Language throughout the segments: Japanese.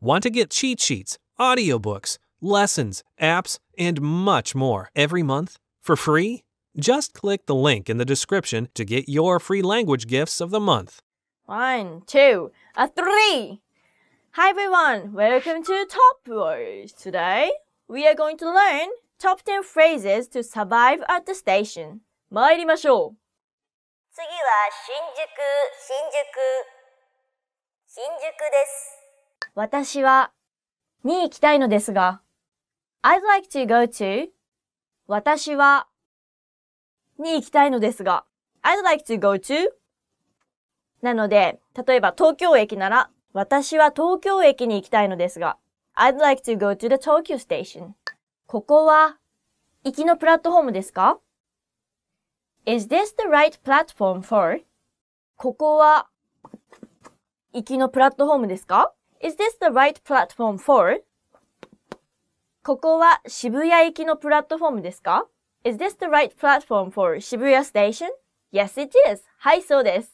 Want to get cheat sheets, audiobooks, lessons, apps, and much more every month for free? Just click the link in the description to get your free language gifts of the month. One, two, a three! Hi everyone, welcome to Top Words. Today, we are going to learn top 10 phrases to survive at the station. 次は新宿。新宿。新宿です。私はに行きたいのですが。I'd like to go to 私はに行きたいのですが。I'd like to go to なので、例えば東京駅なら、私は東京駅に行きたいのですが。I'd like to go to the Tokyo station. ここは行きのプラットフォームですか ?Is this the right platform for? ここは行きのプラットフォームですか Is this the right platform for? ここは渋谷行きのプラットフォームですか ?Is this the right platform for 渋谷 station?Yes, it is. はい、そうです。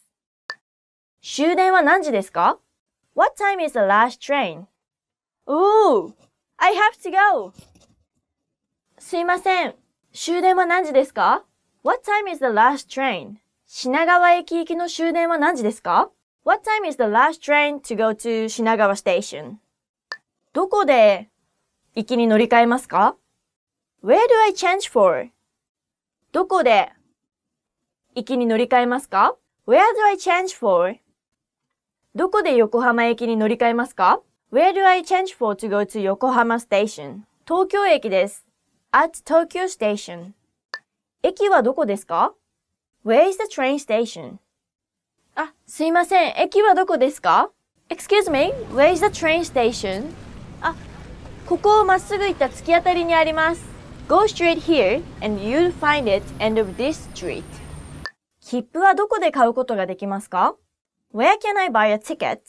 終電は何時ですか ?What time is the last train?Oh, I have to go. すいません。終電は何時ですか ?What time is the last train? 品川駅行きの終電は何時ですか What time is the last train to go to 品川 station? どこで行きに乗り換えますか ?Where do I change for? どこで行きに乗り換えますか ?Where do I change for? どこで横浜駅に乗り換えますか ?Where do I change for to go to 横浜 station? 東京駅です。at Tokyo station 駅はどこですか ?Where is the train station? すいません、駅はどこですか ?Excuse me, where is the train station? あ、ここをまっすぐ行った突き当たりにあります。Go straight here and you'll find it end of this street. 切符はどこで買うことができますか ?Where can I buy a ticket?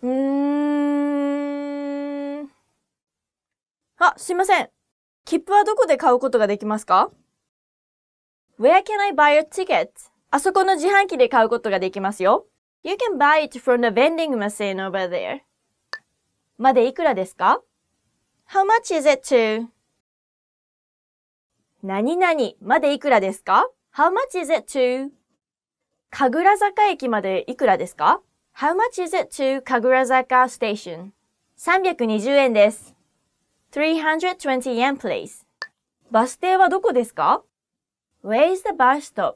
うーん。あ、すいません。切符はどこで買うことができますか ?Where can I buy a ticket? あそこの自販機で買うことができますよ。You can buy it from the vending machine over there. までいくらですか ?How much is it to? 何々までいくらですか ?How much is it to? 神楽坂駅までいくらですか ?How much is it to 神楽坂 station? 320円です。320 yen please. バス停はどこですか ?Where is the bus stop?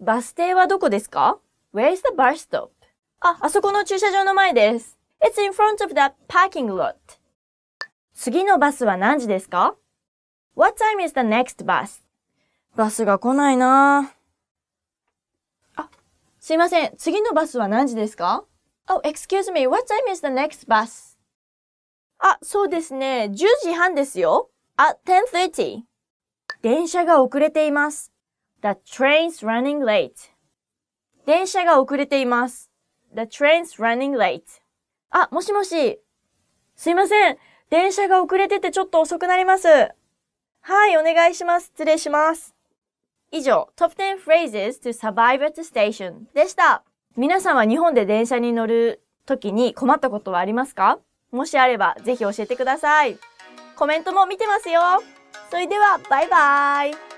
バス停はどこですか ?Where is the bus stop? あ、あそこの駐車場の前です。It's in front of that parking lot. 次のバスは何時ですか ?What time is the next bus? バスが来ないなあ、すいません。次のバスは何時ですか ?Oh, excuse me. What time is the next bus? あ、そうですね。10時半ですよ。at 10.30電車が遅れています。The train's running late. 電車が遅れています。The train's running late. あ、もしもし。すいません。電車が遅れててちょっと遅くなります。はい、お願いします。失礼します。以上、Top 10 Phrases to Survive at Station でした。皆さんは日本で電車に乗る時に困ったことはありますかもしあればぜひ教えてください。コメントも見てますよ。それでは、バイバイ。